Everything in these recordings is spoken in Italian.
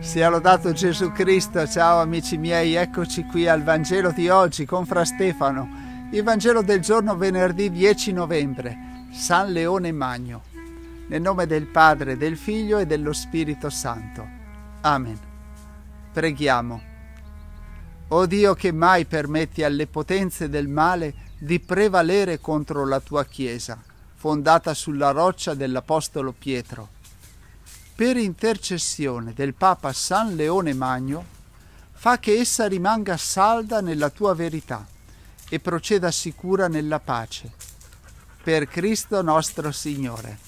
Sia lodato Gesù Cristo, ciao amici miei, eccoci qui al Vangelo di oggi con Fra Stefano, il Vangelo del giorno venerdì 10 novembre, San Leone Magno, nel nome del Padre, del Figlio e dello Spirito Santo. Amen. Preghiamo. O Dio che mai permetti alle potenze del male di prevalere contro la tua Chiesa, fondata sulla roccia dell'Apostolo Pietro per intercessione del Papa San Leone Magno, fa che essa rimanga salda nella tua verità e proceda sicura nella pace. Per Cristo nostro Signore.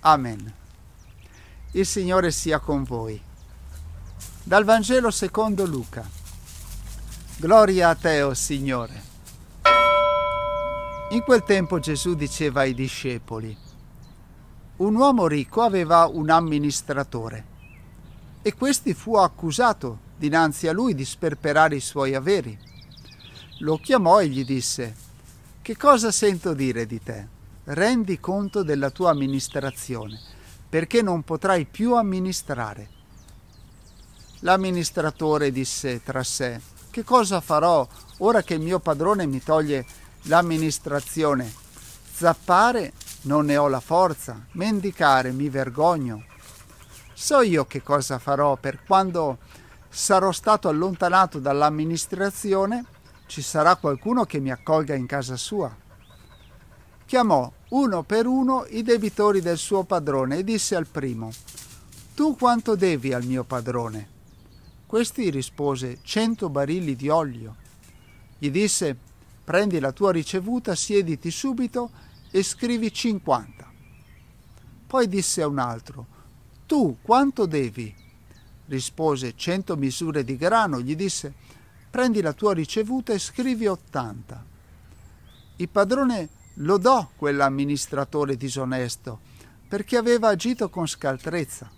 Amen. Il Signore sia con voi. Dal Vangelo secondo Luca. Gloria a te, o oh Signore. In quel tempo Gesù diceva ai discepoli, un uomo ricco aveva un amministratore e questi fu accusato dinanzi a lui di sperperare i suoi averi. Lo chiamò e gli disse, che cosa sento dire di te? Rendi conto della tua amministrazione, perché non potrai più amministrare. L'amministratore disse tra sé, che cosa farò ora che il mio padrone mi toglie l'amministrazione? Zappare non ne ho la forza, mendicare mi vergogno. So io che cosa farò per quando sarò stato allontanato dall'amministrazione, ci sarà qualcuno che mi accolga in casa sua. Chiamò uno per uno i debitori del suo padrone e disse al primo, Tu quanto devi al mio padrone? Questi rispose, cento barili di olio. Gli disse, Prendi la tua ricevuta, siediti subito e scrivi 50. Poi disse a un altro, tu quanto devi? Rispose 100 misure di grano, gli disse, prendi la tua ricevuta e scrivi 80. Il padrone lodò quell'amministratore disonesto perché aveva agito con scaltrezza.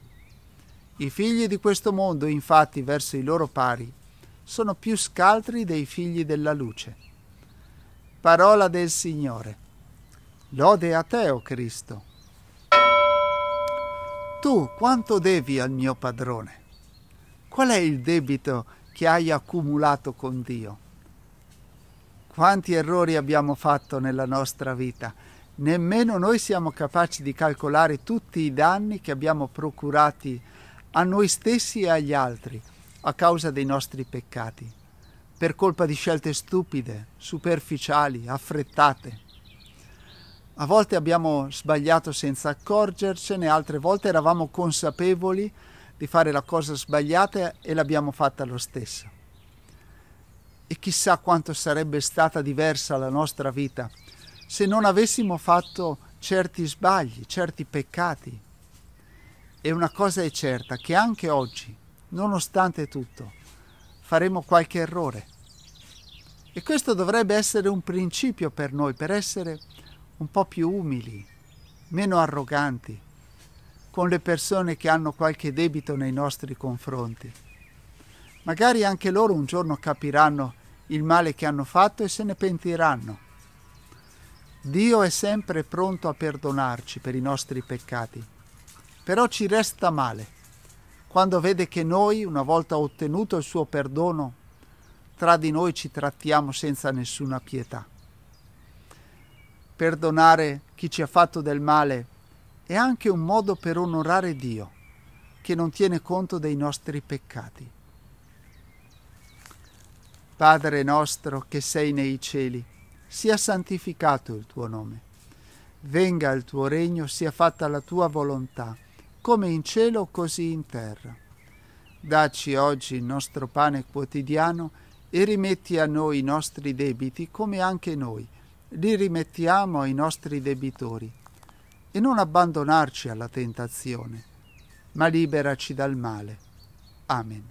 I figli di questo mondo, infatti, verso i loro pari, sono più scaltri dei figli della luce. Parola del Signore. Lode a te, o oh Cristo. Tu quanto devi al mio padrone? Qual è il debito che hai accumulato con Dio? Quanti errori abbiamo fatto nella nostra vita? Nemmeno noi siamo capaci di calcolare tutti i danni che abbiamo procurati a noi stessi e agli altri a causa dei nostri peccati, per colpa di scelte stupide, superficiali, affrettate. A volte abbiamo sbagliato senza accorgercene, altre volte eravamo consapevoli di fare la cosa sbagliata e l'abbiamo fatta lo stesso. E chissà quanto sarebbe stata diversa la nostra vita se non avessimo fatto certi sbagli, certi peccati. E una cosa è certa, che anche oggi, nonostante tutto, faremo qualche errore. E questo dovrebbe essere un principio per noi, per essere un po' più umili, meno arroganti, con le persone che hanno qualche debito nei nostri confronti. Magari anche loro un giorno capiranno il male che hanno fatto e se ne pentiranno. Dio è sempre pronto a perdonarci per i nostri peccati, però ci resta male quando vede che noi, una volta ottenuto il suo perdono, tra di noi ci trattiamo senza nessuna pietà. Perdonare chi ci ha fatto del male è anche un modo per onorare Dio, che non tiene conto dei nostri peccati. Padre nostro che sei nei cieli, sia santificato il tuo nome. Venga il tuo regno, sia fatta la tua volontà, come in cielo così in terra. Dacci oggi il nostro pane quotidiano e rimetti a noi i nostri debiti come anche noi li rimettiamo ai nostri debitori e non abbandonarci alla tentazione, ma liberaci dal male. Amen.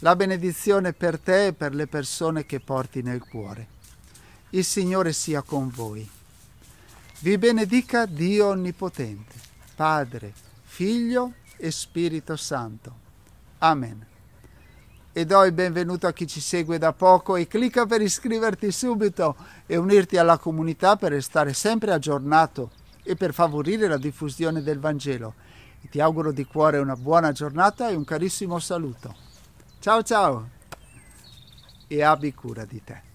La benedizione per te e per le persone che porti nel cuore. Il Signore sia con voi. Vi benedica Dio Onnipotente, Padre, Figlio e Spirito Santo. Amen e do il benvenuto a chi ci segue da poco e clicca per iscriverti subito e unirti alla comunità per restare sempre aggiornato e per favorire la diffusione del Vangelo. E ti auguro di cuore una buona giornata e un carissimo saluto. Ciao ciao e abbi cura di te.